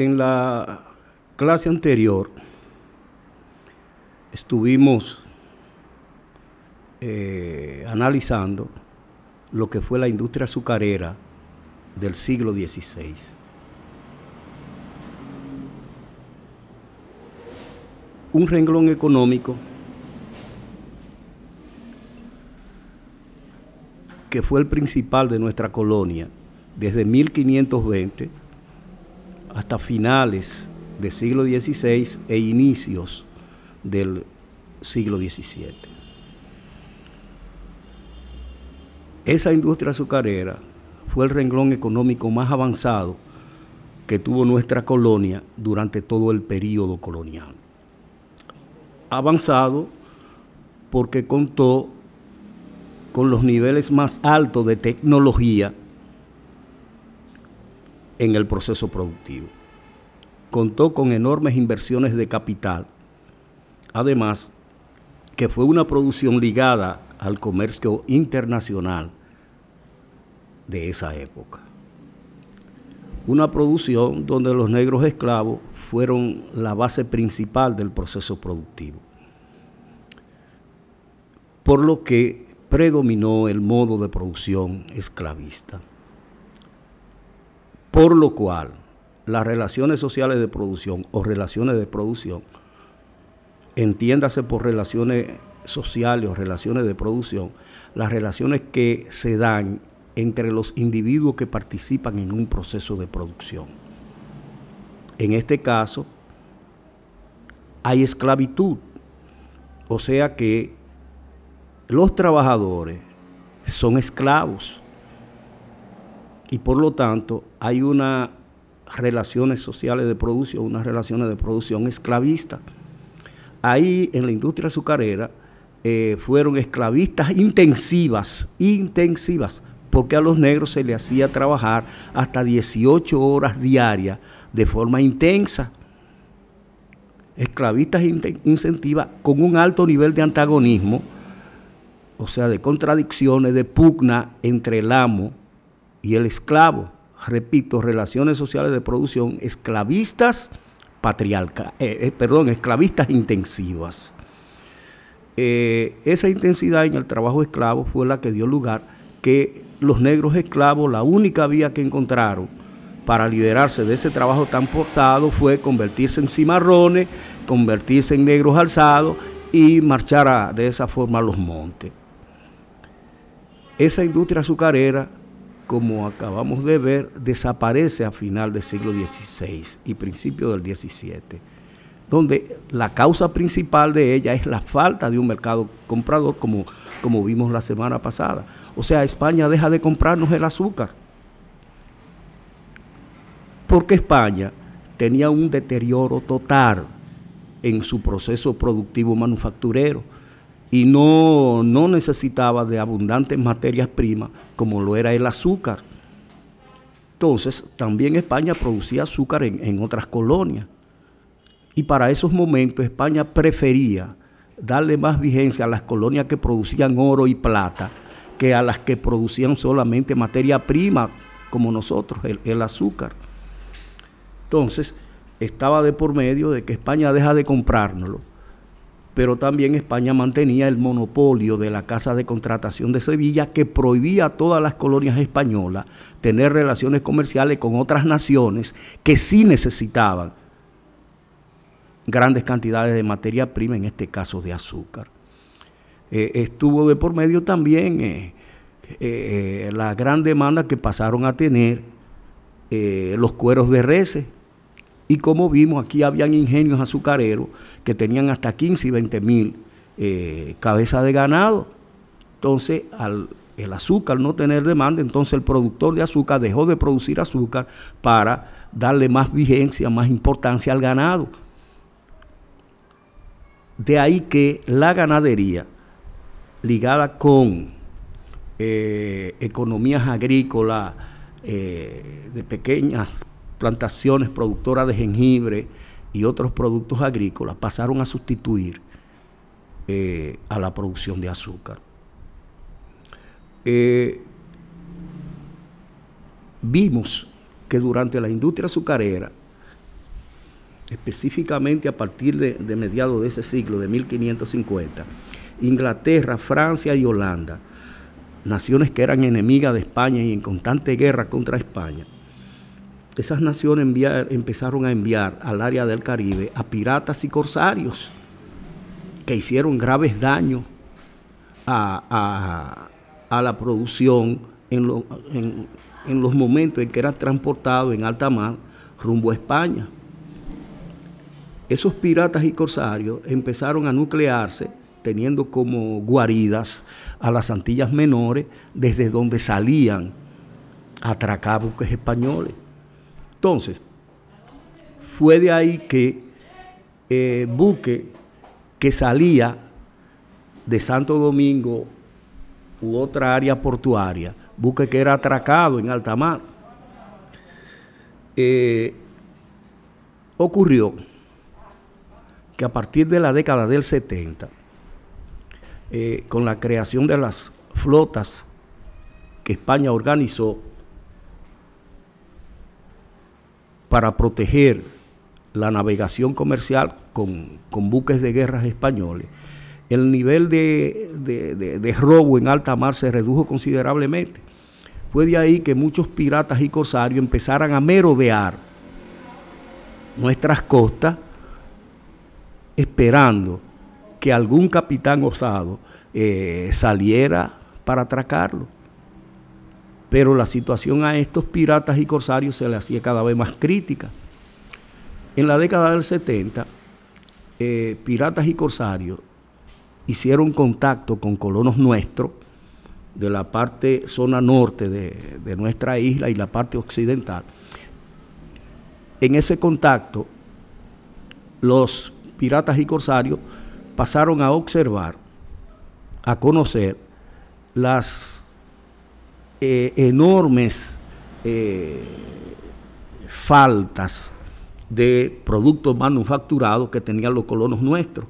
en la clase anterior estuvimos eh, analizando lo que fue la industria azucarera del siglo XVI. Un renglón económico que fue el principal de nuestra colonia desde 1520 hasta finales del siglo XVI e inicios del siglo XVII. Esa industria azucarera fue el renglón económico más avanzado que tuvo nuestra colonia durante todo el periodo colonial. Avanzado porque contó con los niveles más altos de tecnología en el proceso productivo. Contó con enormes inversiones de capital, además que fue una producción ligada al comercio internacional de esa época. Una producción donde los negros esclavos fueron la base principal del proceso productivo. Por lo que predominó el modo de producción esclavista. Por lo cual, las relaciones sociales de producción o relaciones de producción, entiéndase por relaciones sociales o relaciones de producción, las relaciones que se dan entre los individuos que participan en un proceso de producción. En este caso, hay esclavitud, o sea que los trabajadores son esclavos y por lo tanto hay unas relaciones sociales de producción, unas relaciones de producción esclavista. Ahí en la industria azucarera eh, fueron esclavistas intensivas, intensivas, porque a los negros se les hacía trabajar hasta 18 horas diarias de forma intensa. Esclavistas incentivas con un alto nivel de antagonismo, o sea, de contradicciones, de pugna entre el amo y el esclavo. Repito, relaciones sociales de producción esclavistas patriarca, eh, eh, perdón, esclavistas intensivas. Eh, esa intensidad en el trabajo esclavo fue la que dio lugar que los negros esclavos, la única vía que encontraron para liderarse de ese trabajo tan portado fue convertirse en cimarrones, convertirse en negros alzados y marchar a, de esa forma a los montes. Esa industria azucarera como acabamos de ver, desaparece a final del siglo XVI y principio del XVII, donde la causa principal de ella es la falta de un mercado comprador, como, como vimos la semana pasada. O sea, España deja de comprarnos el azúcar. Porque España tenía un deterioro total en su proceso productivo manufacturero y no, no necesitaba de abundantes materias primas como lo era el azúcar. Entonces, también España producía azúcar en, otras colonias. Y para esos momentos España prefería darle más vigencia a las colonias que producían oro y plata que a las que producían solamente materia prima como nosotros, el, el azúcar. Entonces, estaba de por medio de que España deja de comprárnoslo pero también España mantenía el monopolio de la Casa de Contratación de Sevilla que prohibía a todas las colonias españolas tener relaciones comerciales con otras naciones que sí necesitaban grandes cantidades de materia prima, en este caso de azúcar. Eh, estuvo de por medio también eh, eh, la gran demanda que pasaron a tener los cueros de reses y como vimos, aquí habían ingenios azucareros que tenían hasta 15 y 20 mil eh, cabezas de ganado. Entonces, al el azúcar no tener demanda, entonces el productor de azúcar dejó de producir azúcar para darle más vigencia, más importancia al ganado. De ahí que la ganadería ligada con eh, economías agrícolas eh, de pequeñas plantaciones productoras de jengibre y otros productos agrícolas pasaron a sustituir eh, a la producción de azúcar. Eh, vimos que durante la industria azucarera, específicamente a partir de, de mediados de ese siglo, de 1550, Inglaterra, Francia y Holanda, naciones que eran enemigas de España y en constante guerra contra España, esas naciones empezaron a enviar al área del Caribe a piratas y corsarios que hicieron graves daños a, a, la producción en, en, los momentos en que era transportado en alta mar rumbo a España. Esos piratas y corsarios empezaron a nuclearse teniendo como guaridas a las Antillas Menores desde donde salían a atracar buques españoles. Entonces, fue de ahí que eh, Buque, que salía de Santo Domingo u otra área portuaria, Buque que era atracado en alta mar, eh, ocurrió que a partir de la década del 70, eh, con la creación de las flotas que España organizó, para proteger la navegación comercial con, buques de guerras españoles, el nivel de, robo en alta mar se redujo considerablemente. Fue de ahí que muchos piratas y corsarios empezaran a merodear nuestras costas esperando que algún capitán osado eh, saliera para atracarlo. Pero la situación a estos piratas y corsarios se le hacía cada vez más crítica. En la década del 70, eh, piratas y corsarios hicieron contacto con colonos nuestros de la parte zona norte de, nuestra isla y la parte occidental. En ese contacto, los piratas y corsarios pasaron a observar, a conocer las eh, enormes eh, faltas de productos manufacturados que tenían los colonos nuestros,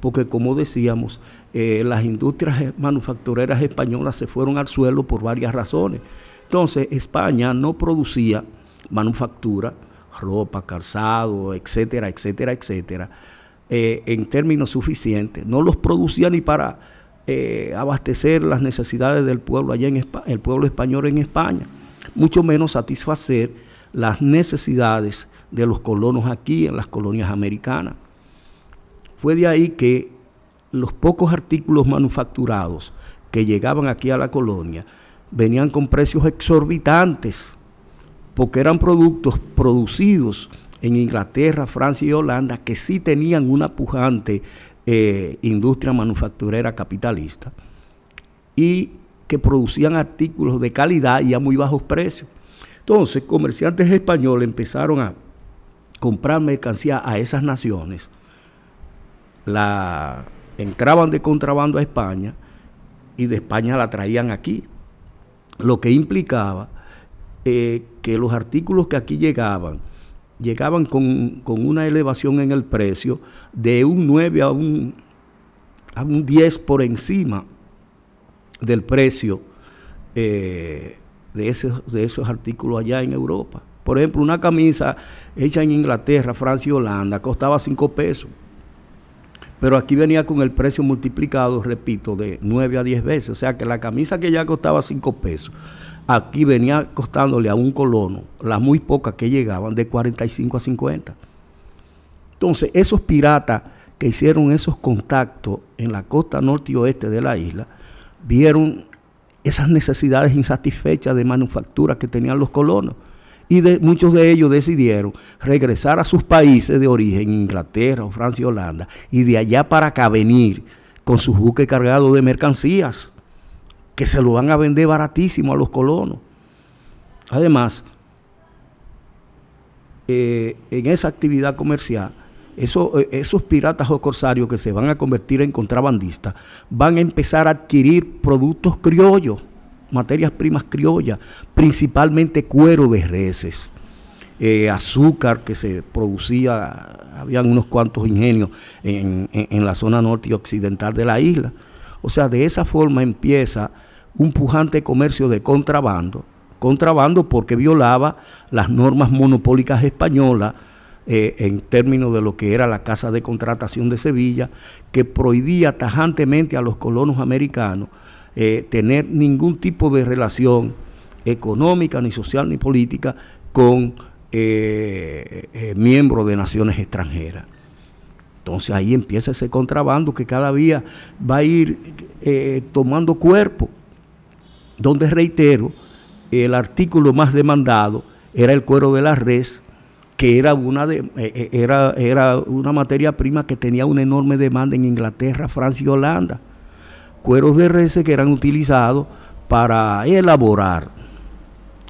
porque como decíamos, eh, las industrias manufactureras españolas se fueron al suelo por varias razones. Entonces, España no producía manufactura, ropa, calzado, etcétera, etcétera, etcétera, en términos suficientes. No los producía ni para eh, abastecer las necesidades del pueblo allá en el pueblo español en España, mucho menos satisfacer las necesidades de los colonos aquí en las colonias americanas. Fue de ahí que los pocos artículos manufacturados que llegaban aquí a la colonia venían con precios exorbitantes, porque eran productos producidos en Inglaterra, Francia y Holanda que sí tenían una pujante eh, industria manufacturera capitalista y que producían artículos de calidad y a muy bajos precios. Entonces, comerciantes españoles empezaron a comprar mercancía a esas naciones, la entraban de contrabando a España y de España la traían aquí, lo que implicaba eh, que los artículos que aquí llegaban, llegaban con, una elevación en el precio de un 9 a un, a un 10 por encima del precio eh, de, esos, de esos artículos allá en Europa. Por ejemplo, una camisa hecha en Inglaterra, Francia y Holanda costaba 5 pesos. Pero aquí venía con el precio multiplicado, repito, de 9 a 10 veces. O sea que la camisa que ya costaba 5 pesos, aquí venía costándole a un colono, las muy pocas que llegaban, de 45 a 50. Entonces, esos piratas que hicieron esos contactos en la costa norte y oeste de la isla, vieron esas necesidades insatisfechas de manufactura que tenían los colonos. Y muchos de ellos decidieron regresar a sus países de origen, Inglaterra, o Francia y Holanda, y de allá para acá venir con sus buques cargados de mercancías que se lo van a vender baratísimo a los colonos. Además, eh, en esa actividad comercial, eh, esos, piratas o corsarios que se van a convertir en contrabandistas van a empezar a adquirir productos criollos, materias primas criollas, principalmente cuero de reses, eh, azúcar que se producía, habían unos cuantos ingenios en la zona norte y occidental de la isla. O sea, de esa forma empieza un pujante comercio de contrabando, contrabando porque violaba las normas monopólicas españolas eh, en términos de lo que era la Casa de Contratación de Sevilla, que prohibía tajantemente a los colonos americanos eh, tener ningún tipo de relación económica, ni social, ni política con eh, miembros de naciones extranjeras. Entonces ahí empieza ese contrabando que cada día va a ir tomando cuerpo donde reitero, el artículo más demandado era el cuero de la res, que era una, de, eh, eh, era, una materia prima que tenía una enorme demanda en Inglaterra, Francia y Holanda. Cueros de res que eran utilizados para elaborar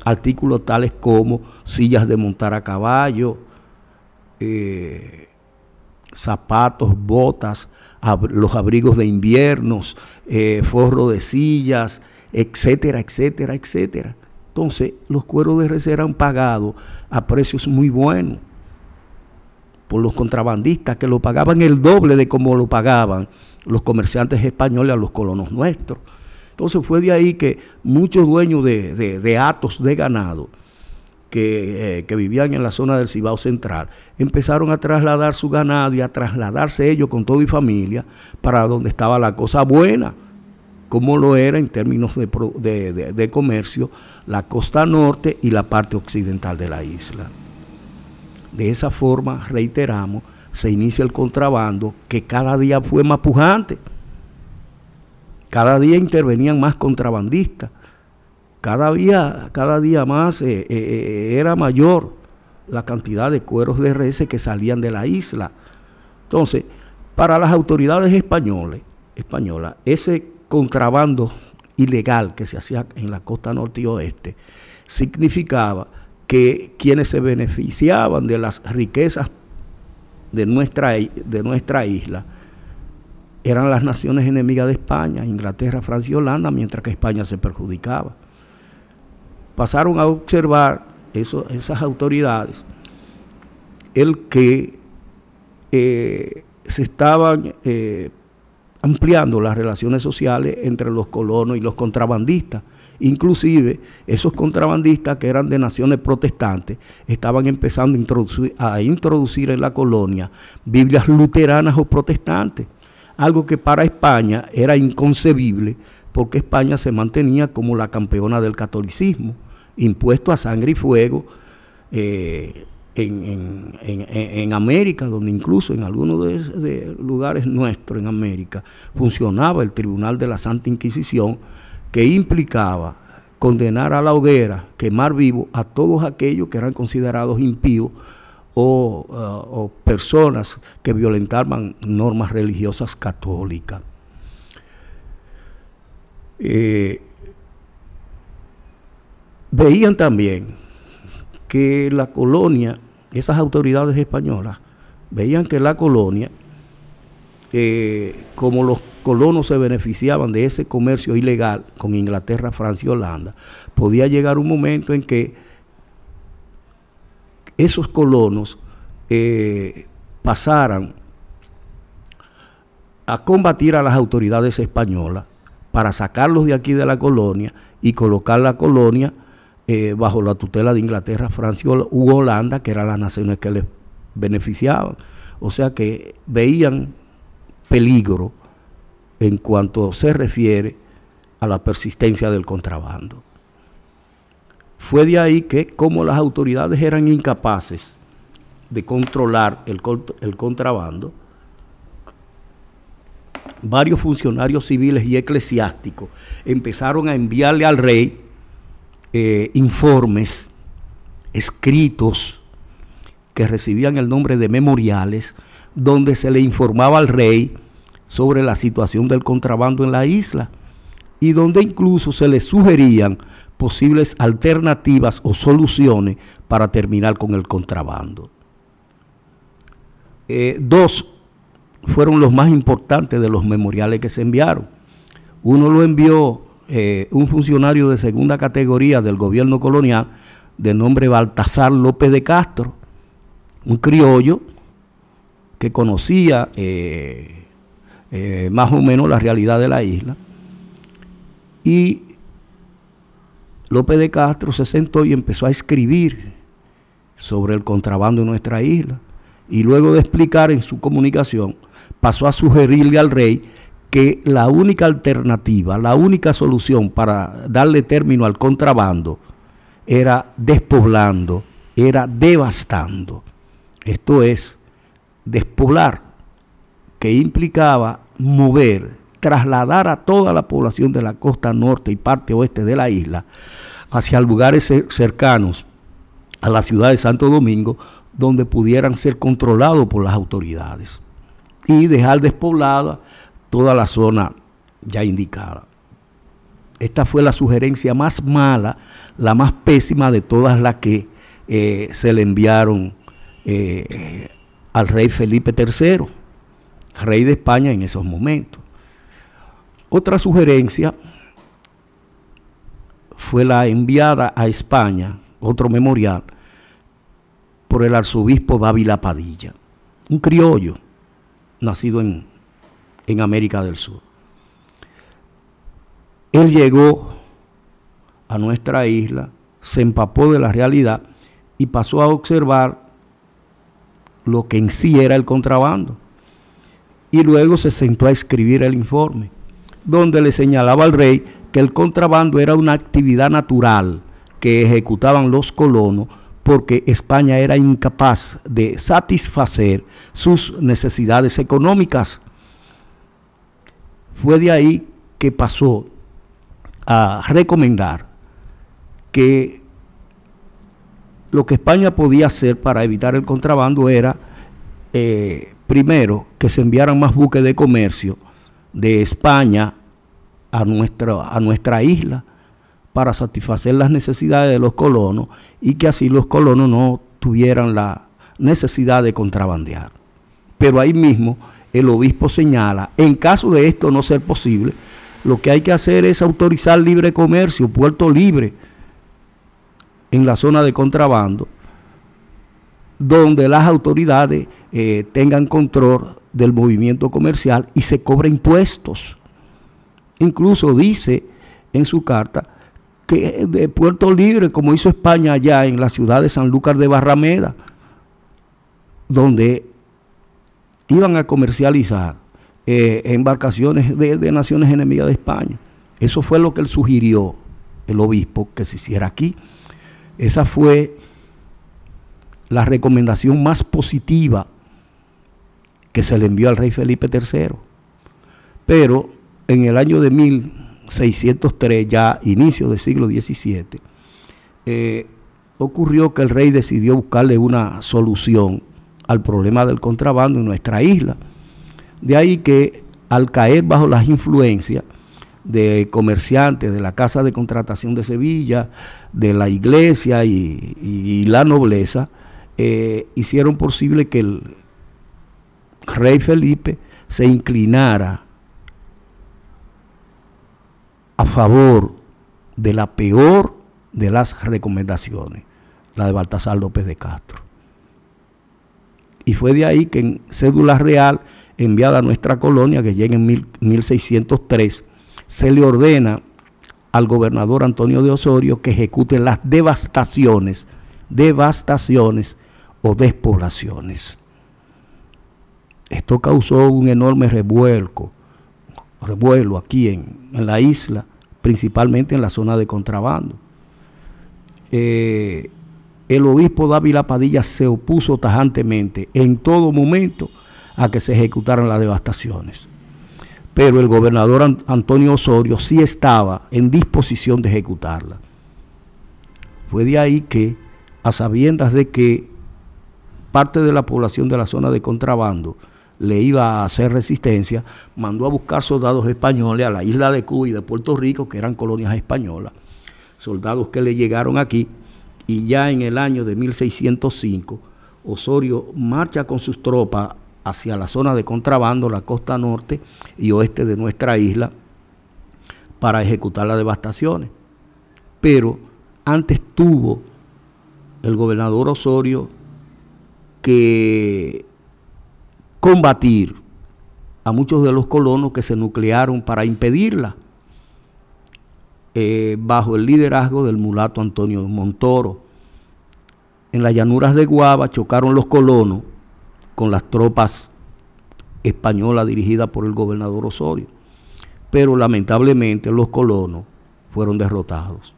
artículos tales como sillas de montar a caballo, eh, zapatos, botas, los abrigos de inviernos, forro de sillas, etcétera, etcétera, etcétera. Entonces, los cueros de res eran pagados a precios muy buenos por los contrabandistas que lo pagaban el doble de como lo pagaban los comerciantes españoles a los colonos nuestros. Entonces fue de ahí que muchos dueños de, de, de atos de ganado que, eh, que, vivían en la zona del Cibao Central empezaron a trasladar su ganado y a trasladarse ellos con todo y familia para donde estaba la cosa buena como lo era en términos de, comercio la costa norte y la parte occidental de la isla. De esa forma, reiteramos, se inicia el contrabando que cada día fue más pujante. Cada día intervenían más contrabandistas. Cada día, cada día más eh, eh, eh, era mayor la cantidad de cueros de res que salían de la isla. Entonces, para las autoridades españoles, españolas, ese contrabando ilegal que se hacía en la costa norte y oeste significaba que quienes se beneficiaban de las riquezas de nuestra, de nuestra isla eran las naciones enemigas de España, Inglaterra, Francia y Holanda, mientras que España se perjudicaba. Pasaron a observar esas autoridades el que eh, se estaban eh, ampliando las relaciones sociales entre los colonos y los contrabandistas. Inclusive esos contrabandistas que eran de naciones protestantes estaban empezando a introducir, en la colonia Biblias luteranas o protestantes, algo que para España era inconcebible porque España se mantenía como la campeona del catolicismo, impuesto a sangre y fuego. Eh, en, América, donde incluso en algunos de, de, lugares nuestros en América funcionaba el Tribunal de la Santa Inquisición, que implicaba condenar a la hoguera, quemar vivo a todos aquellos que eran considerados impíos o, uh, personas que violentaban normas religiosas católicas. Eh, veían también que la colonia esas autoridades españolas veían que la colonia, eh, como los colonos se beneficiaban de ese comercio ilegal con Inglaterra, Francia y Holanda, podía llegar un momento en que esos colonos eh, pasaran a combatir a las autoridades españolas para sacarlos de aquí de la colonia y colocar la colonia eh, bajo la tutela de Inglaterra, Francia u Holanda, que eran las naciones que les beneficiaban. O sea que veían peligro en cuanto se refiere a la persistencia del contrabando. Fue de ahí que como las autoridades eran incapaces de controlar el contrabando, varios funcionarios civiles y eclesiásticos empezaron a enviarle al rey eh, informes escritos que recibían el nombre de memoriales, donde se le informaba al rey sobre la situación del contrabando en la isla y donde incluso se le sugerían posibles alternativas o soluciones para terminar con el contrabando. Eh, dos fueron los más importantes de los memoriales que se enviaron. Uno lo envió eh, un funcionario de segunda categoría del gobierno colonial de nombre Baltasar López de Castro, un criollo que conocía eh, eh, más o menos la realidad de la isla. Y López de Castro se sentó y empezó a escribir sobre el contrabando en nuestra isla. Y luego de explicar en su comunicación, pasó a sugerirle al rey que la única alternativa, la única solución para darle término al contrabando era despoblando, era devastando. Esto es, despoblar, que implicaba mover, trasladar a toda la población de la costa norte y parte oeste de la isla hacia lugares cercanos a la ciudad de Santo Domingo, donde pudieran ser controlados por las autoridades y dejar despoblada toda la zona ya indicada. Esta fue la sugerencia más mala, la más pésima de todas las que eh, se le enviaron eh, al rey Felipe III, rey de España en esos momentos. Otra sugerencia fue la enviada a España, otro memorial, por el arzobispo Dávila Padilla, un criollo nacido en en América del Sur. Él llegó a nuestra isla, se empapó de la realidad y pasó a observar lo que en sí era el contrabando. Y luego se sentó a escribir el informe, donde le señalaba al rey que el contrabando era una actividad natural que ejecutaban los colonos porque España era incapaz de satisfacer sus necesidades económicas fue de ahí que pasó a recomendar que lo que España podía hacer para evitar el contrabando era, eh, primero, que se enviaran más buques de comercio de España a, a nuestra isla para satisfacer las necesidades de los colonos y que así los colonos no tuvieran la necesidad de contrabandear. Pero ahí mismo el obispo señala, en caso de esto no ser posible, lo que hay que hacer es autorizar libre comercio, puerto libre, en la zona de contrabando, donde las autoridades eh, tengan control del movimiento comercial y se cobra impuestos. Incluso dice en su carta que de Puerto Libre, como hizo España allá en la ciudad de San Sanlúcar de Barrameda, donde iban a comercializar eh, embarcaciones de, naciones enemigas de España. Eso fue lo que él sugirió, el obispo, que se hiciera aquí. Esa fue la recomendación más positiva que se le envió al rey Felipe III. Pero en el año de 1603, ya inicio del siglo XVII, eh, ocurrió que el rey decidió buscarle una solución al problema del contrabando en nuestra isla. De ahí que al caer bajo las influencias de comerciantes, de la Casa de Contratación de Sevilla, de la Iglesia y, la nobleza, eh, hicieron posible que el rey Felipe se inclinara a favor de la peor de las recomendaciones, la de Baltasar López de Castro. Y fue de ahí que en cédula real enviada a nuestra colonia, que llega en 1603, se le ordena al gobernador Antonio de Osorio que ejecute las devastaciones, devastaciones o despoblaciones. Esto causó un enorme revuelco, revuelo aquí en, la isla, principalmente en la zona de contrabando. Eh, el obispo Dávila Padilla se opuso tajantemente en todo momento a que se ejecutaran las devastaciones. Pero el gobernador Antonio Osorio sí estaba en disposición de ejecutarla. Fue de ahí que, a sabiendas de que parte de la población de la zona de contrabando le iba a hacer resistencia, mandó a buscar soldados españoles a la isla de Cuba y de Puerto Rico, que eran colonias españolas, soldados que le llegaron aquí y ya en el año de 1605 Osorio marcha con sus tropas hacia la zona de contrabando, la costa norte y oeste de nuestra isla, para ejecutar las devastaciones. Pero antes tuvo el gobernador Osorio que combatir a muchos de los colonos que se nuclearon para impedirla. Eh, bajo el liderazgo del mulato Antonio Montoro. En las llanuras de Guava chocaron los colonos con las tropas españolas dirigidas por el gobernador Osorio, pero lamentablemente los colonos fueron derrotados,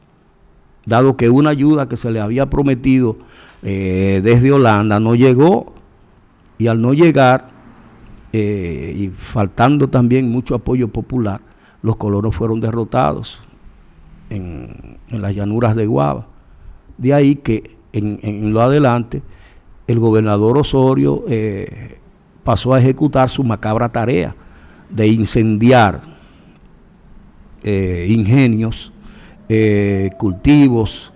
dado que una ayuda que se le había prometido eh, desde Holanda no llegó y al no llegar eh, y faltando también mucho apoyo popular, los colonos fueron derrotados en, las llanuras de Guava. De ahí que en, lo adelante el gobernador Osorio eh, pasó a ejecutar su macabra tarea de incendiar eh, ingenios, eh, cultivos,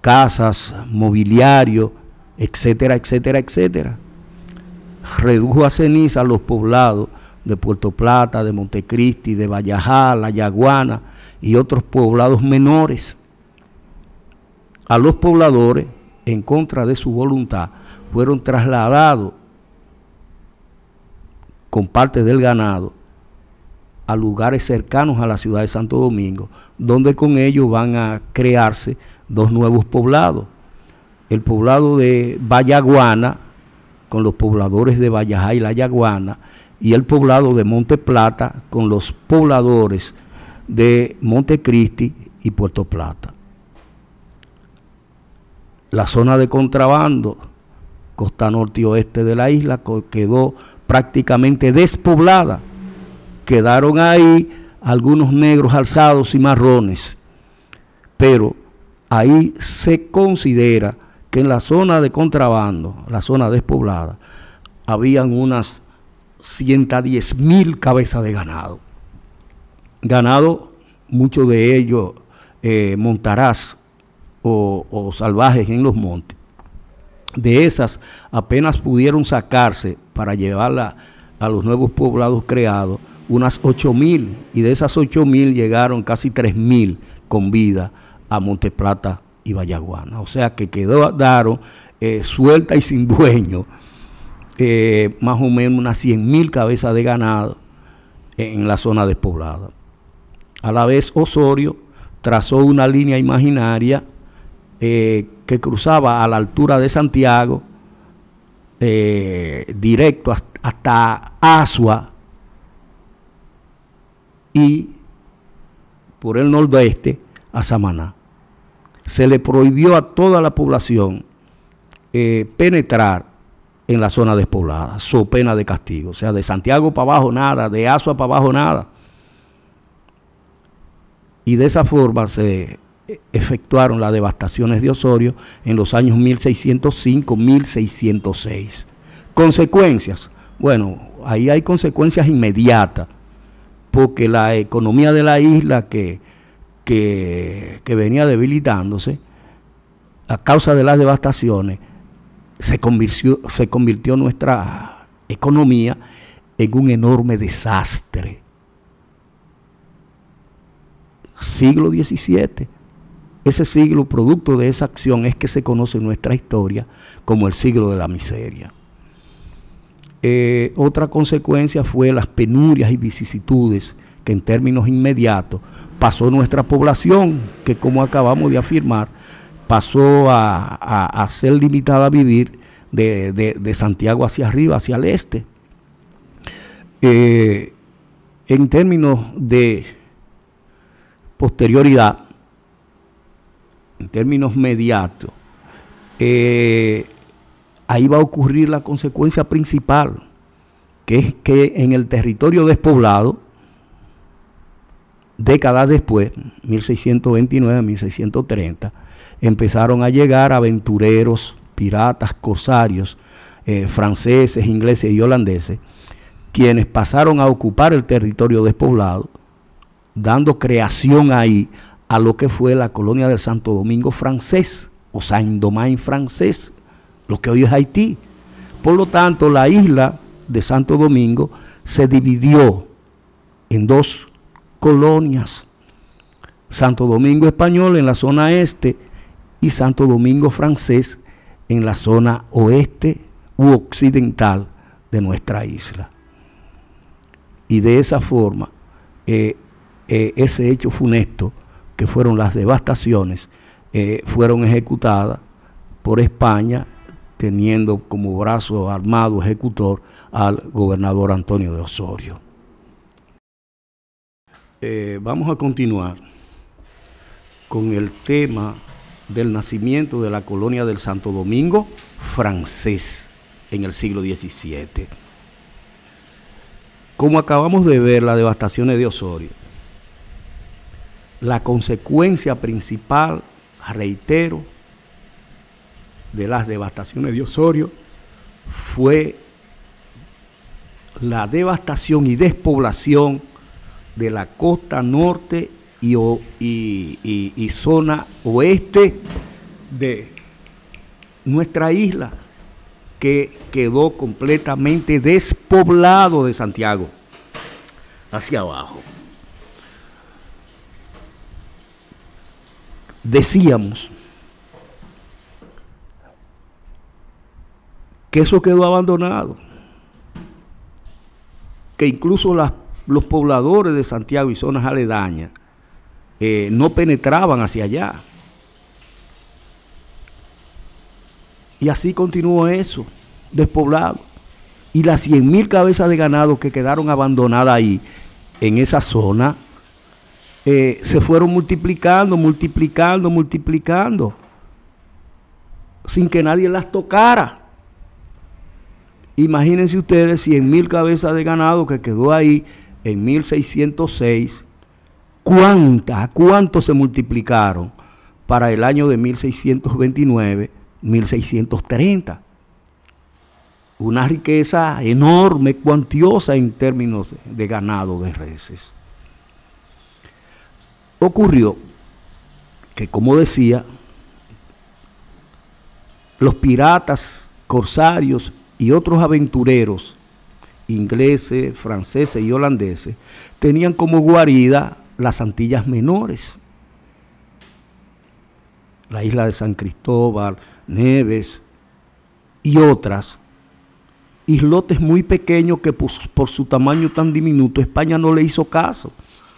casas, mobiliario, etcétera, etcétera, etcétera. Redujo a ceniza los poblados de Puerto Plata, de Montecristi, de Vallajá, La Yaguana, y otros poblados menores. A los pobladores, en contra de su voluntad, fueron trasladados con parte del ganado a lugares cercanos a la ciudad de Santo Domingo, donde con ellos van a crearse dos nuevos poblados. El poblado de Vallaguana, con los pobladores de Vallajá y La Yaguana, y el poblado de Monte Plata, con los pobladores de Montecristi y Puerto Plata. La zona de contrabando, costa norte y oeste de la isla, quedó prácticamente despoblada. Quedaron ahí algunos negros alzados y marrones. Pero ahí se considera que en la zona de contrabando, la zona despoblada, habían unas 110 mil cabezas de ganado ganado, muchos de ellos eh, montarás montaraz o, salvajes en los montes. De esas apenas pudieron sacarse para llevarla a los nuevos poblados creados unas mil y de esas mil llegaron casi 3.000 con vida a Monte Plata y Vallaguana. O sea que quedó, daron eh, suelta y sin dueño eh, más o menos unas mil cabezas de ganado en la zona despoblada. A la vez Osorio trazó una línea imaginaria eh, que cruzaba a la altura de Santiago, eh, directo hasta Asua y por el nordeste a Samaná. Se le prohibió a toda la población eh, penetrar en la zona despoblada, su pena de castigo. O sea, de Santiago para abajo nada, de Asua para abajo nada y de esa forma se efectuaron las devastaciones de Osorio en los años 1605-1606. Consecuencias. Bueno, ahí hay consecuencias inmediatas, porque la economía de la isla que, que, venía debilitándose a causa de las devastaciones, se convirtió, se convirtió nuestra economía en un enorme desastre siglo XVII. Ese siglo, producto de esa acción, es que se conoce en nuestra historia como el siglo de la miseria. Eh, otra consecuencia fue las penurias y vicisitudes que en términos inmediatos pasó nuestra población, que como acabamos de afirmar, pasó a, ser limitada a vivir de, Santiago hacia arriba, hacia el este. Eh, en términos de posterioridad, en términos mediatos, eh, ahí va a ocurrir la consecuencia principal, que es que en el territorio despoblado, décadas después, 1629, 1630, empezaron a llegar aventureros, piratas, corsarios, eh, franceses, ingleses y holandeses, quienes pasaron a ocupar el territorio despoblado dando creación ahí a lo que fue la colonia del Santo Domingo francés o Saint-Domingue francés, lo que hoy es Haití. Por lo tanto, la isla de Santo Domingo se dividió en dos colonias. Santo Domingo español en la zona este y Santo Domingo francés en la zona oeste u occidental de nuestra isla. Y de esa forma, eh, eh, ese hecho funesto, que fueron las devastaciones, eh, fueron ejecutadas por España, teniendo como brazo armado ejecutor al gobernador Antonio de Osorio. Eh, vamos a continuar con el tema del nacimiento de la colonia del Santo Domingo francés en el siglo XVII. Como acabamos de ver las devastaciones de Osorio, la consecuencia principal, reitero, de las devastaciones de Osorio fue la devastación y despoblación de la costa norte y, zona oeste de nuestra isla, que quedó completamente despoblado de Santiago hacia abajo. decíamos que eso quedó abandonado, que incluso los pobladores de Santiago y zonas aledañas eh, no penetraban hacia allá. Y así continuó eso, despoblado. Y las 100.000 cabezas de ganado que quedaron abandonadas ahí, en esa zona, eh, se fueron multiplicando, multiplicando, multiplicando, sin que nadie las tocara. Imagínense ustedes 100.000 mil cabezas de ganado que quedó ahí en 1606, ¿cuántas, cuántos se multiplicaron para el año de 1629, 1630? Una riqueza enorme, cuantiosa en términos de ganado de reses. Ocurrió que, como decía, los piratas, corsarios y otros aventureros ingleses, franceses y holandeses tenían como guarida las Antillas Menores, la isla de San Cristóbal, Neves y otras islotes muy pequeños que pues, por, su tamaño tan diminuto España no le hizo caso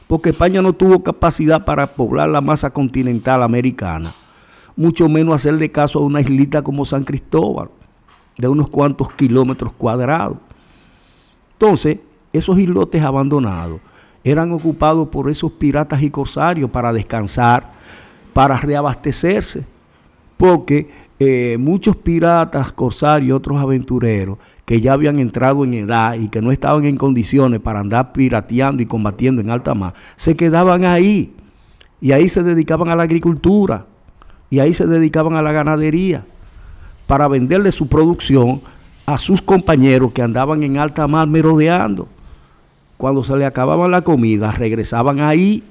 porque España no tuvo capacidad para poblar la masa continental americana, mucho menos hacerle caso a una islita como San Cristóbal, de unos cuantos kilómetros cuadrados. Entonces, esos islotes abandonados eran ocupados por esos piratas y corsarios para descansar, para reabastecerse, porque eh, muchos piratas, corsarios y otros aventureros que ya habían entrado en edad y que no estaban en condiciones para andar pirateando y combatiendo en alta mar, se quedaban ahí. Y ahí se dedicaban a la agricultura. Y ahí se dedicaban a la ganadería. Para venderle su producción a sus compañeros que andaban en alta mar merodeando. Cuando se le acababa la comida, regresaban ahí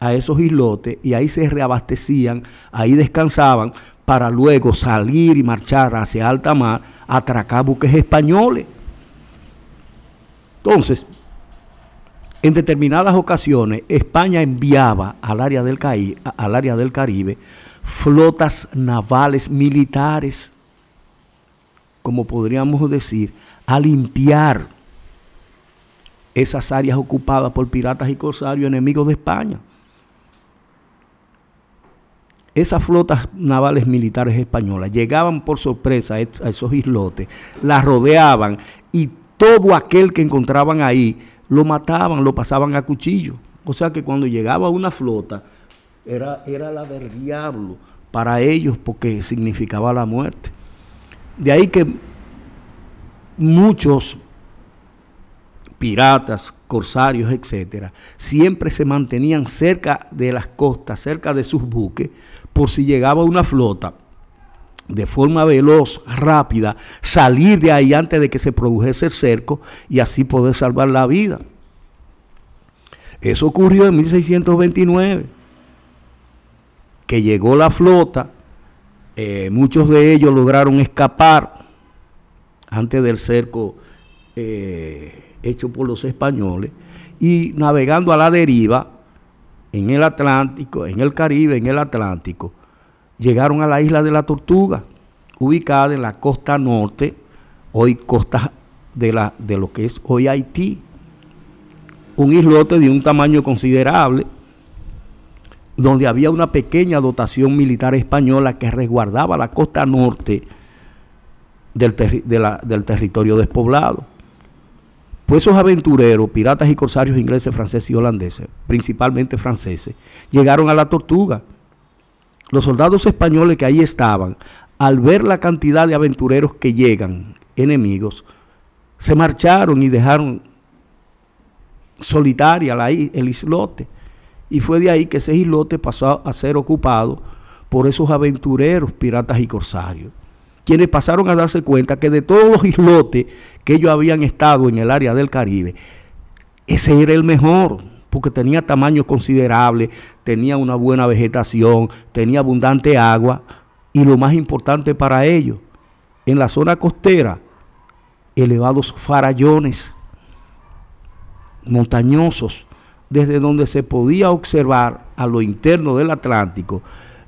a esos islotes y ahí se reabastecían, ahí descansaban para luego salir y marchar hacia alta mar atracar buques españoles. Entonces, en determinadas ocasiones, España enviaba al área del, al área del Caribe flotas navales militares, como podríamos decir, a limpiar esas áreas ocupadas por piratas y corsarios enemigos de España esas flotas navales militares españolas llegaban por sorpresa a esos islotes, las rodeaban y todo aquel que encontraban ahí lo mataban, lo pasaban a cuchillo. O sea que cuando llegaba una flota era, era la del diablo para ellos porque significaba la muerte. De ahí que muchos piratas, corsarios, etcétera, siempre se mantenían cerca de las costas, cerca de sus buques, por si llegaba una flota de forma veloz, rápida, salir de ahí antes de que se produjese el cerco y así poder salvar la vida. Eso ocurrió en 1629, que llegó la flota, eh, muchos de ellos lograron escapar antes del cerco eh, hecho por los españoles y navegando a la deriva, en el Atlántico, en el Caribe, en el Atlántico, llegaron a la isla de la Tortuga, ubicada en la costa norte, hoy costa de, la, de lo que es hoy Haití. Un islote de un tamaño considerable, donde había una pequeña dotación militar española que resguardaba la costa norte del territorio despoblado. Pues esos aventureros, piratas y corsarios ingleses, franceses y holandeses, principalmente franceses, llegaron a la Tortuga. Los soldados españoles que ahí estaban, al ver la cantidad de aventureros que llegan, enemigos, se marcharon y dejaron solitaria el islote. Y fue de ahí que ese islote pasó a ser ocupado por esos aventureros, piratas y corsarios quienes pasaron a darse cuenta que de todos los islotes que ellos habían estado en el área del Caribe, ese era el mejor, porque tenía tamaño considerable, tenía una buena vegetación, tenía abundante agua y lo más importante para ellos, en la zona costera, elevados farallones montañosos, desde donde se podía observar a lo interno del Atlántico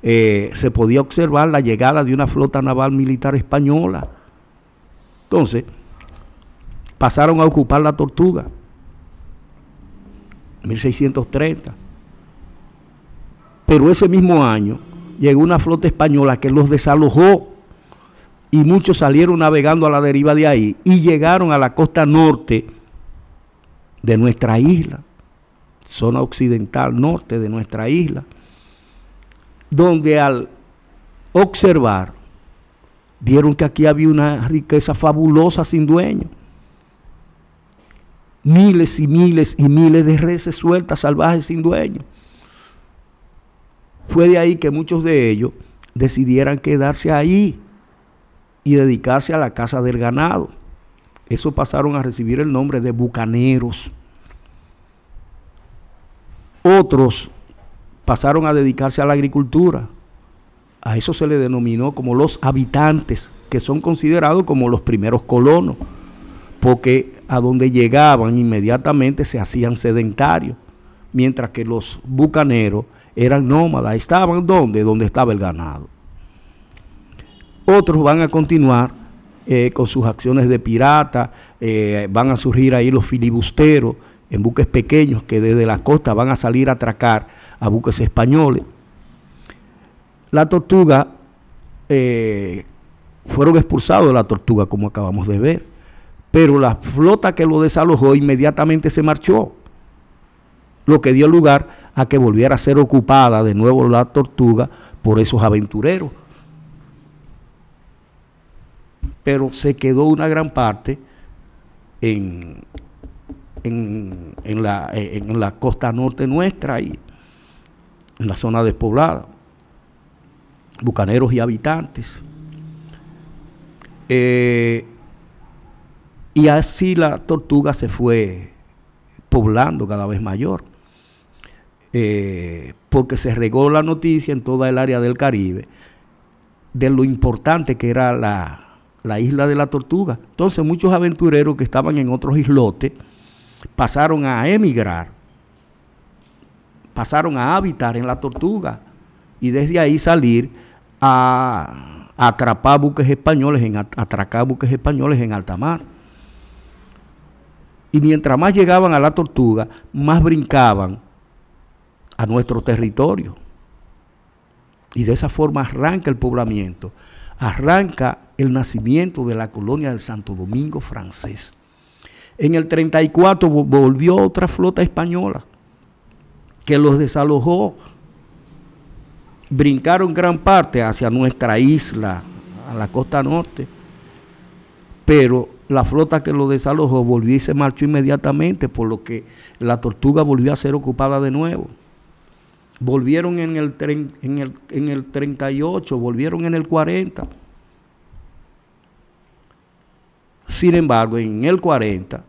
eh, se podía observar la llegada de una flota naval militar española. Entonces, pasaron a ocupar la tortuga. 1630. Pero ese mismo año llegó una flota española que los desalojó y muchos salieron navegando a la deriva de ahí y llegaron a la costa norte de nuestra isla, zona occidental norte de nuestra isla donde al observar, vieron que aquí había una riqueza fabulosa sin dueño. Miles y miles y miles de reses sueltas, salvajes sin dueño. Fue de ahí que muchos de ellos decidieran quedarse ahí y dedicarse a la caza del ganado. Eso pasaron a recibir el nombre de bucaneros. Otros pasaron a dedicarse a la agricultura. A eso se le denominó como los habitantes, que son considerados como los primeros colonos, porque a donde llegaban inmediatamente se hacían sedentarios, mientras que los bucaneros eran nómadas, estaban donde, donde estaba el ganado. Otros van a continuar eh, con sus acciones de pirata, eh, van a surgir ahí los filibusteros en buques pequeños que desde la costa van a salir a atracar a buques españoles. La tortuga, eh, fueron expulsados de la tortuga, como acabamos de ver, pero la flota que lo desalojó inmediatamente se marchó, lo que dio lugar a que volviera a ser ocupada de nuevo la tortuga por esos aventureros. Pero se quedó una gran parte en, en, en, la, en, la, costa norte nuestra y en la zona despoblada, bucaneros y habitantes. Eh, y así la tortuga se fue poblando cada vez mayor, eh, porque se regó la noticia en toda el área del Caribe de lo importante que era la, la isla de la tortuga. Entonces muchos aventureros que estaban en otros islotes pasaron a emigrar pasaron a habitar en la tortuga y desde ahí salir a, atrapar buques españoles, en, atracar buques españoles en alta mar. Y mientras más llegaban a la tortuga, más brincaban a nuestro territorio. Y de esa forma arranca el poblamiento, arranca el nacimiento de la colonia del Santo Domingo francés. En el 34 volvió otra flota española que los desalojó, brincaron gran parte hacia nuestra isla, a la costa norte, pero la flota que los desalojó volvió y se marchó inmediatamente, por lo que la tortuga volvió a ser ocupada de nuevo. Volvieron en el, en en el 38, volvieron en el 40. Sin embargo, en el 40,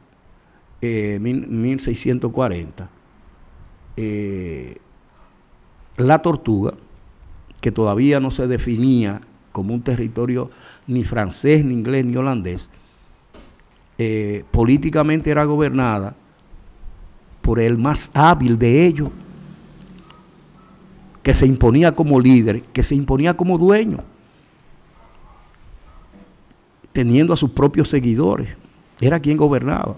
1640, eh, eh, la tortuga, que todavía no se definía como un territorio ni francés, ni inglés, ni holandés, eh, políticamente era gobernada por el más hábil de ellos, que se imponía como líder, que se imponía como dueño, teniendo a sus propios seguidores. Era quien gobernaba.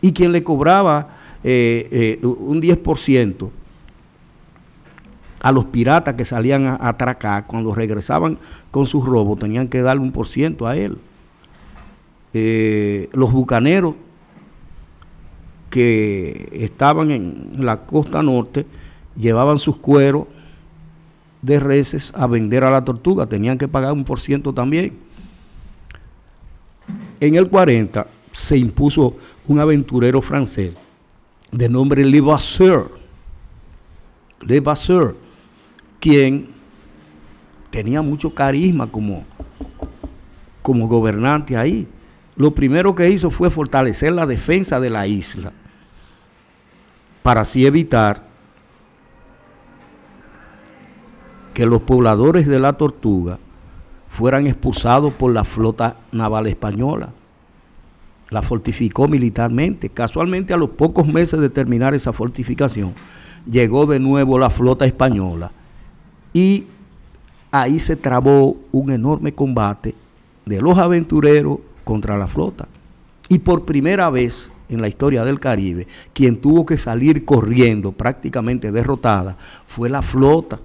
Y quien le cobraba eh, eh, un 10% a los piratas que salían a atracar, cuando regresaban con sus robos, tenían que darle un por ciento a él. Eh, los bucaneros que estaban en la costa norte llevaban sus cueros de reses a vender a la tortuga, tenían que pagar un por ciento también. En el 40 se impuso un aventurero francés de nombre Levasseur, Levasseur, quien tenía mucho carisma como, como gobernante ahí. Lo primero que hizo fue fortalecer la defensa de la isla para así evitar que los pobladores de la tortuga fueran expulsados por la flota naval española la fortificó militarmente. Casualmente a los pocos meses de terminar esa fortificación, llegó de nuevo la flota española y ahí se trabó un enorme combate de los aventureros contra la flota. Y por primera vez en la historia del Caribe, quien tuvo que salir corriendo prácticamente derrotada fue la flota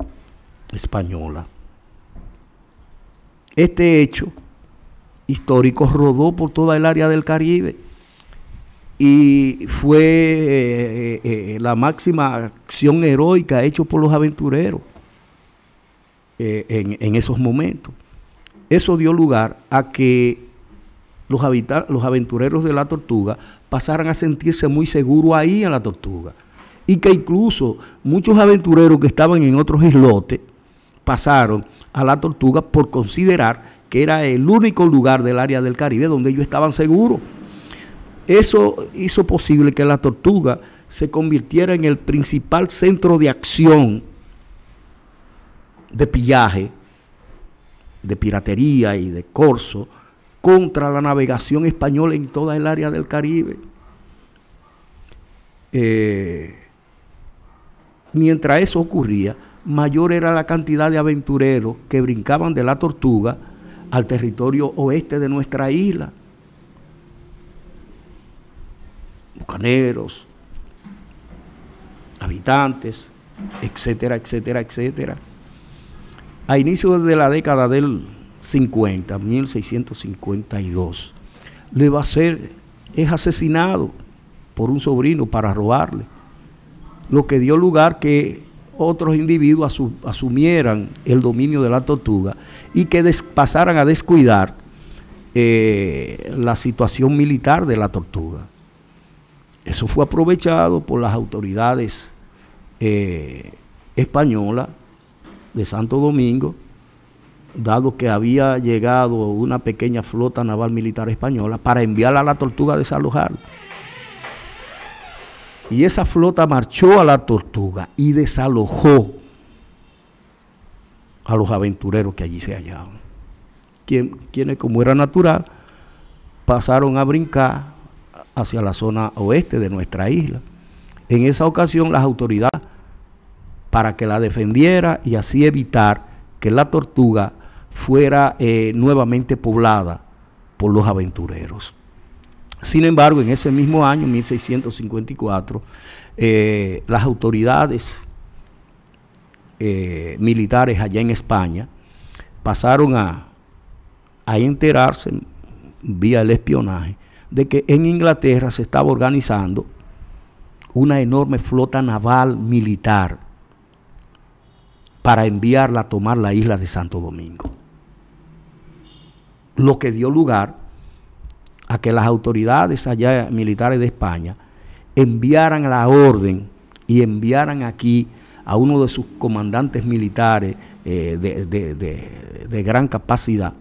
española. Este hecho históricos rodó por toda el área del Caribe y fue eh, eh, eh, la máxima acción heroica hecha por los aventureros en, esos momentos. Eso dio lugar a que los, los aventureros de la tortuga pasaran a sentirse muy seguros ahí en la tortuga. Y que incluso muchos aventureros que estaban en otros islotes pasaron a la tortuga por considerar que era el único lugar del área del Caribe donde ellos estaban seguros. Eso hizo posible que la tortuga se convirtiera en el principal centro de acción de pillaje, de piratería y de corso contra la navegación española en toda el área del Caribe. Eh, mientras eso ocurría, mayor era la cantidad de aventureros que brincaban de la tortuga al territorio oeste de nuestra isla. Bucaneros, habitantes, etcétera, etcétera, etcétera. A inicio de la década del 50, 1652, le va a ser, es asesinado por un sobrino para robarle, lo que dio lugar que otros individuos asumieran el dominio de la tortuga y que pasaran a descuidar eh, la situación militar de la tortuga. Eso fue aprovechado por las autoridades eh, españolas de Santo Domingo, dado que había llegado una pequeña flota naval militar española, para enviarla a la tortuga a desalojarla. Y esa flota marchó a la tortuga y desalojó a los aventureros que allí se hallaban. quienes, como era natural, pasaron a brincar hacia la zona oeste de nuestra isla. En esa ocasión, las autoridades, para que la defendiera y así evitar que la tortuga fuera eh, nuevamente poblada por los aventureros. Sin embargo, en ese mismo año, 1654, eh, las autoridades eh, militares allá en España pasaron a, a enterarse vía el espionaje de que en Inglaterra se estaba organizando una enorme flota naval militar para enviarla a tomar la isla de Santo Domingo. Lo que dio lugar a que las autoridades allá militares de España enviaran la orden y enviaran aquí a uno de sus comandantes militares eh, de, gran capacidad,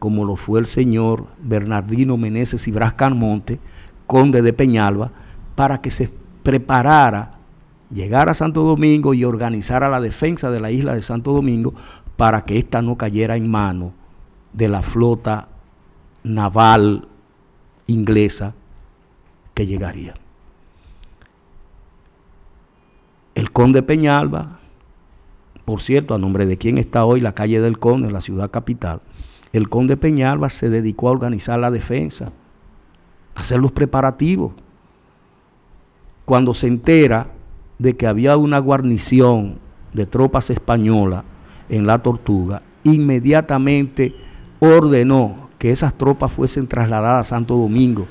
como lo fue el señor Bernardino Meneses y monte conde de Peñalba, para que se preparara llegara a Santo Domingo y organizara la defensa de la isla de Santo Domingo para que ésta no cayera en manos de la flota naval inglesa que llegaría. El conde Peñalba, por cierto, a nombre de quien está hoy la calle del conde en la ciudad capital, el conde Peñalba se dedicó a organizar la defensa, a hacer los preparativos. Cuando se entera de que había una guarnición de tropas españolas en La Tortuga, inmediatamente ordenó que esas tropas fuesen trasladadas a Santo Domingo,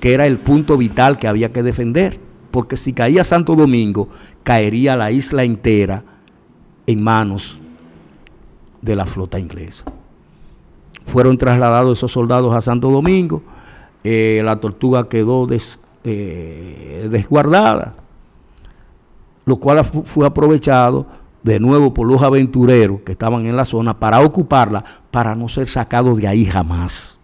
que era el punto vital que había que defender, porque si caía Santo Domingo, caería la isla entera en manos de la flota inglesa. Fueron trasladados esos soldados a Santo Domingo, eh, la tortuga quedó eh, desguardada, lo cual fue aprovechado de nuevo por los aventureros que estaban en la zona para ocuparla, para no ser sacados de ahí jamás.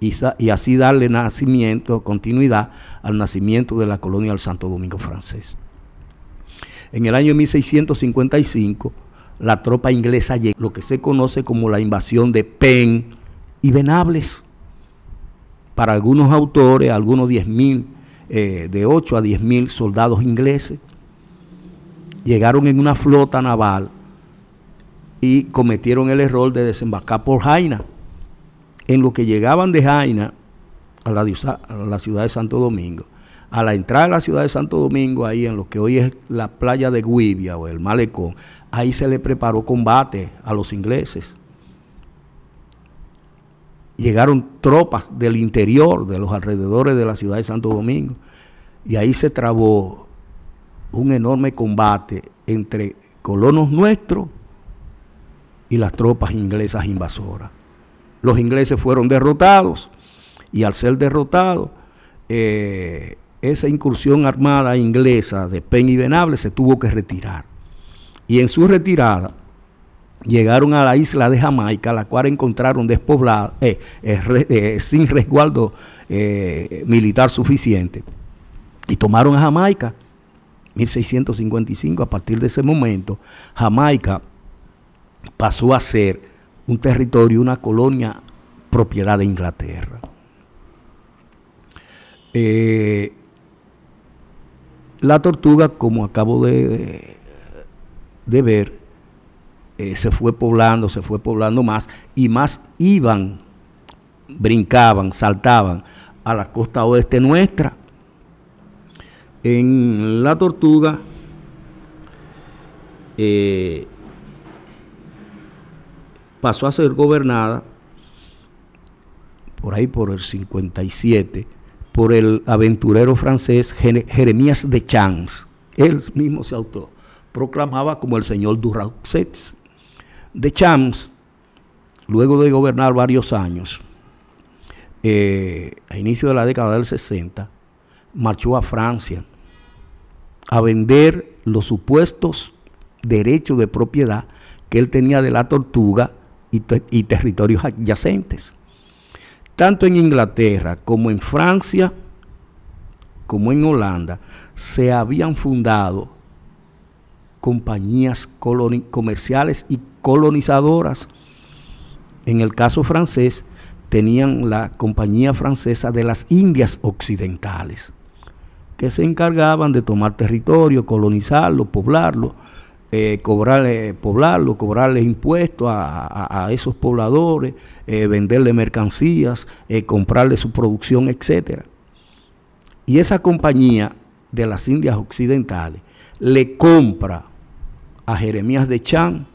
Y, así darle nacimiento, continuidad al nacimiento de la colonia del Santo Domingo francés. En el año 1655, la tropa inglesa llegó, lo que se conoce como la invasión de Penn y Venables. Para algunos autores, algunos 10.000, eh, de 8 a 10.000 soldados ingleses llegaron en una flota naval y cometieron el error de desembarcar por Jaina. En lo que llegaban de Jaina a la, ciudad de Santo Domingo, a la entrada de la ciudad de Santo Domingo, ahí en lo que hoy es la playa de Guibia o el Malecón, ahí se le preparó combate a los ingleses. Llegaron tropas del interior, de los alrededores de la ciudad de Santo Domingo, y ahí se trabó un enorme combate entre colonos nuestros y las tropas inglesas invasoras. Los ingleses fueron derrotados y al ser derrotados, eh, esa incursión armada inglesa de Penn y Venable se tuvo que retirar. Y en su retirada llegaron a la isla de Jamaica, la cual encontraron despoblada, eh, eh, sin resguardo militar suficiente. Y tomaron a Jamaica 1655, a partir de ese momento, Jamaica pasó a ser un territorio, una colonia propiedad de Inglaterra. Eh, la tortuga, como acabo de, de ver, eh, se fue poblando, se fue poblando más y más iban, brincaban, saltaban a la costa oeste nuestra en la tortuga eh, pasó a ser gobernada por ahí por el 57 por el aventurero francés Jeremías de Champs. Él mismo se autoproclamaba proclamaba como el señor Durauxet. De Champs. luego de gobernar varios años, eh, a inicio de la década del 60, marchó a Francia a vender los supuestos derechos de propiedad que él tenía de la tortuga y, y territorios adyacentes. Tanto en Inglaterra como en Francia, como en Holanda, se habían fundado compañías comerciales y colonizadoras. En el caso francés, tenían la Compañía Francesa de las Indias Occidentales que se encargaban de tomar territorio, colonizarlo, poblarlo, eh, cobrarle, poblarlo, cobrarle impuestos a, esos pobladores, eh, venderle mercancías, eh, comprarle su producción, etc. Y esa compañía de las Indias Occidentales le compra a Jeremías de Chan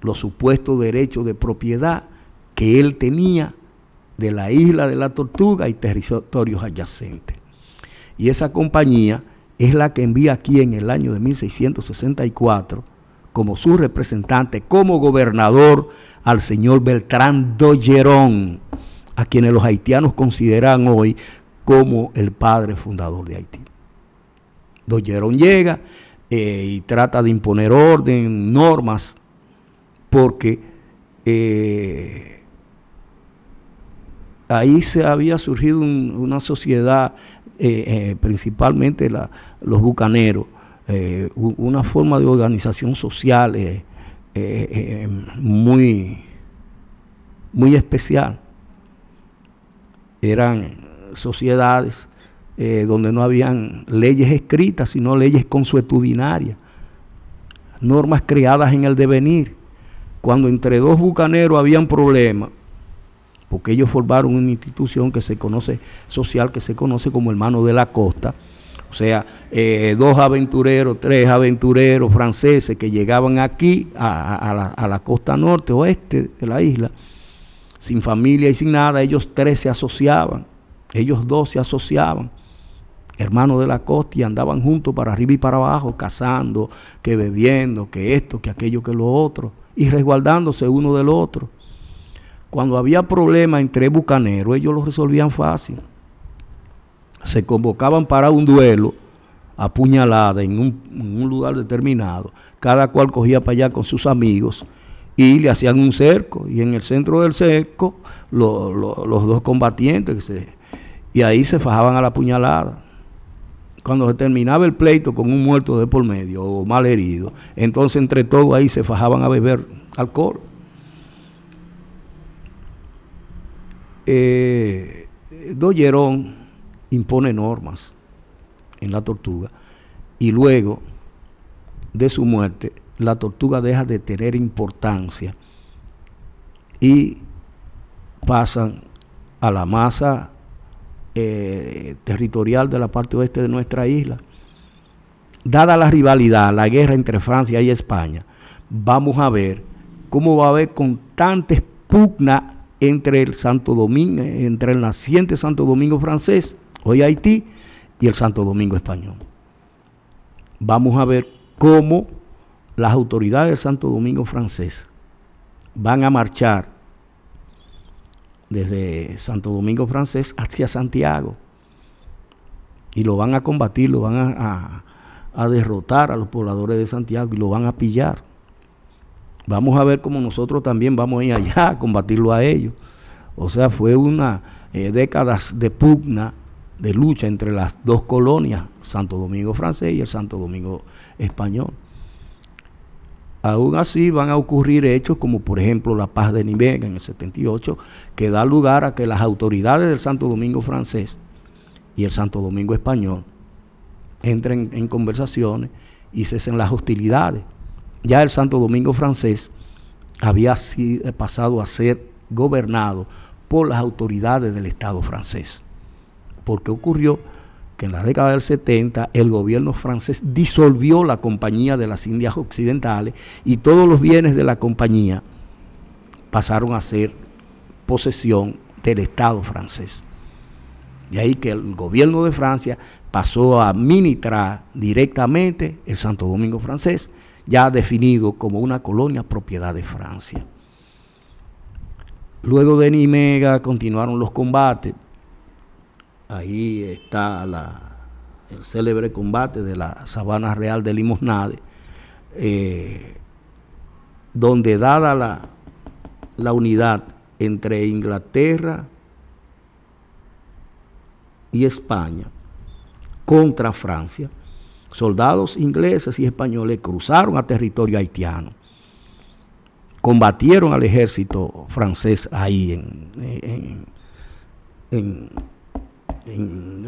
los supuestos derechos de propiedad que él tenía de la isla de la Tortuga y territorios adyacentes. Y esa compañía es la que envía aquí en el año de 1664 como su representante, como gobernador, al señor Beltrán Dollerón, a quienes los haitianos consideran hoy como el padre fundador de Haití. Dollerón llega eh, y trata de imponer orden, normas, porque eh, ahí se había surgido una sociedad eh, eh, principalmente los bucaneros, eh, una forma de organización social muy, muy especial. Eran sociedades donde no habían leyes escritas, sino leyes consuetudinarias, normas creadas en el devenir. Cuando entre dos bucaneros habían problemas, porque ellos formaron una institución que se conoce social, que se conoce como Hermano de la Costa. O sea, eh, dos aventureros, tres aventureros franceses que llegaban aquí, a, la, costa norte, oeste de la isla, sin familia y sin nada, ellos tres se asociaban, ellos dos se asociaban hermanos de la costa y andaban juntos para arriba y para abajo, cazando, que bebiendo, que esto, que aquello, que lo otro, y resguardándose uno del otro. Cuando había problemas entre bucaneros, ellos lo resolvían fácil. Se convocaban para un duelo a en un, en un lugar determinado. Cada cual cogía para allá con sus amigos y le hacían un cerco. Y en el centro del cerco, los dos combatientes, y ahí se fajaban a la puñalada. Cuando se terminaba el pleito con un muerto de por medio o mal herido, entonces entre todos ahí se fajaban a beber alcohol. eh, Doyerón impone normas en la tortuga y luego de su muerte la tortuga deja de tener importancia y pasan a la masa eh, territorial de la parte oeste de nuestra isla. Dada la rivalidad, la guerra entre Francia y España, vamos a ver cómo va a haber constantes pugnas entre el Santo Domingo, entre el naciente Santo Domingo francés, hoy Haití, y el Santo Domingo español. Vamos a ver cómo las autoridades del Santo Domingo francés van a marchar desde Santo Domingo francés hacia Santiago y lo van a combatir, lo van a derrotar a los pobladores de Santiago y lo van a pillar. Vamos a ver cómo nosotros también vamos a ir allá a combatirlo a ellos. O sea, fue una eh, década de pugna, de lucha entre las dos colonias, Santo Domingo francés y el Santo Domingo español. Aún así van a ocurrir hechos como por ejemplo la paz de Nivega en el 78, que da lugar a que las autoridades del Santo Domingo francés y el Santo Domingo español entren en conversaciones y cesen las hostilidades ya el Santo Domingo francés había sido, eh, pasado a ser gobernado por las autoridades del Estado francés. Porque ocurrió que en la década del 70 el gobierno francés disolvió la Compañía de las Indias Occidentales y todos los bienes de la compañía pasaron a ser posesión del Estado francés. De ahí que el gobierno de Francia pasó a administrar directamente el Santo Domingo francés ya definido como una colonia propiedad de Francia. Luego de Nimega continuaron los combates. Ahí está el célebre combate de la Sabana Real de Limosnade, eh, donde dada la, la unidad entre Inglaterra y España contra Francia, soldados ingleses y españoles cruzaron a territorio haitiano. Combatieron al ejército francés ahí en,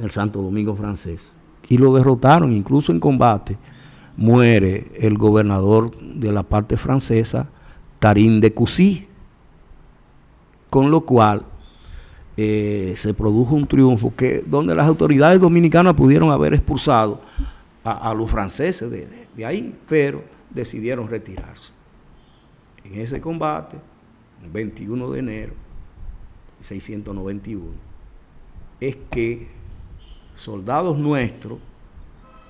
el Santo Domingo francés. Y lo derrotaron, incluso en combate. Muere el gobernador de la parte francesa, Tarín de Cusí Con lo cual eh, se produjo un triunfo que donde las autoridades dominicanas pudieron haber expulsado a, los franceses de, ahí, pero decidieron retirarse. En ese combate, el 21 de enero 691, es que soldados nuestros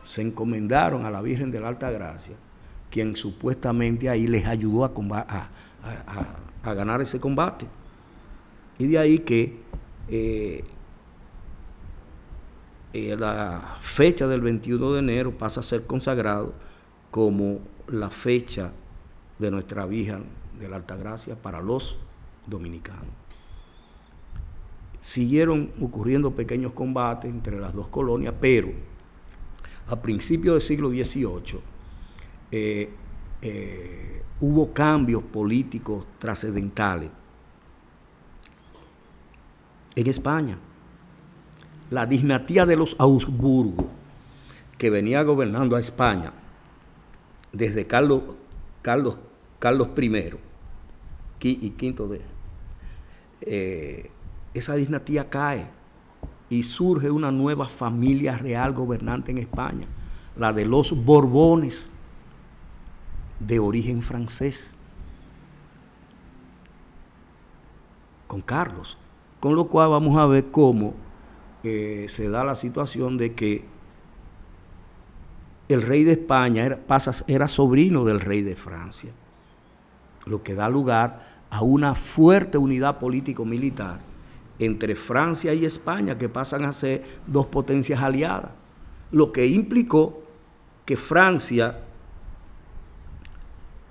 se encomendaron a la Virgen de la Alta Gracia, quien supuestamente ahí les ayudó a, a, ganar ese combate. Y de ahí que eh, eh, la fecha del 21 de enero pasa a ser consagrado como la fecha de nuestra Virgen de la Alta Gracia para los dominicanos. Siguieron ocurriendo pequeños combates entre las dos colonias, pero a principios del siglo XVIII eh, eh, hubo cambios políticos trascendentales en España la dinastía de los Augsburgo, que venía gobernando a España desde Carlos, Carlos, Carlos I y quinto de... Eh, esa dinastía cae y surge una nueva familia real gobernante en España, la de los Borbones, de origen francés, con Carlos. Con lo cual vamos a ver cómo se da la situación de que el rey de España era sobrino del rey de Francia, lo que da lugar a una fuerte unidad político-militar entre Francia y España, que pasan a ser dos potencias aliadas, lo que implicó que Francia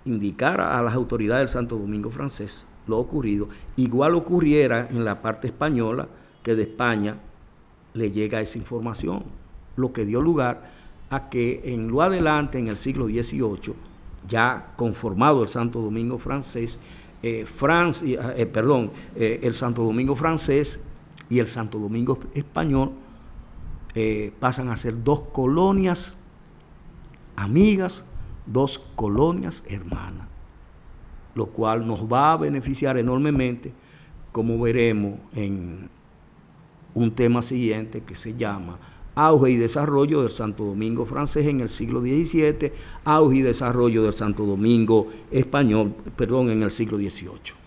indicara a las autoridades del Santo Domingo francés lo ocurrido, igual ocurriera en la parte española que de España le llega esa información, lo que dio lugar a que en lo adelante, en el siglo XVIII, ya conformado el Santo Domingo francés, eh, eh, eh, perdón, el Santo Domingo francés y el Santo Domingo español pasan a ser dos colonias amigas, dos colonias hermanas, lo cual nos va a beneficiar enormemente, como veremos en un tema siguiente que se llama Auge y desarrollo del Santo Domingo francés en el siglo XVII, auge y desarrollo del Santo Domingo español, perdón, en el siglo XVIII.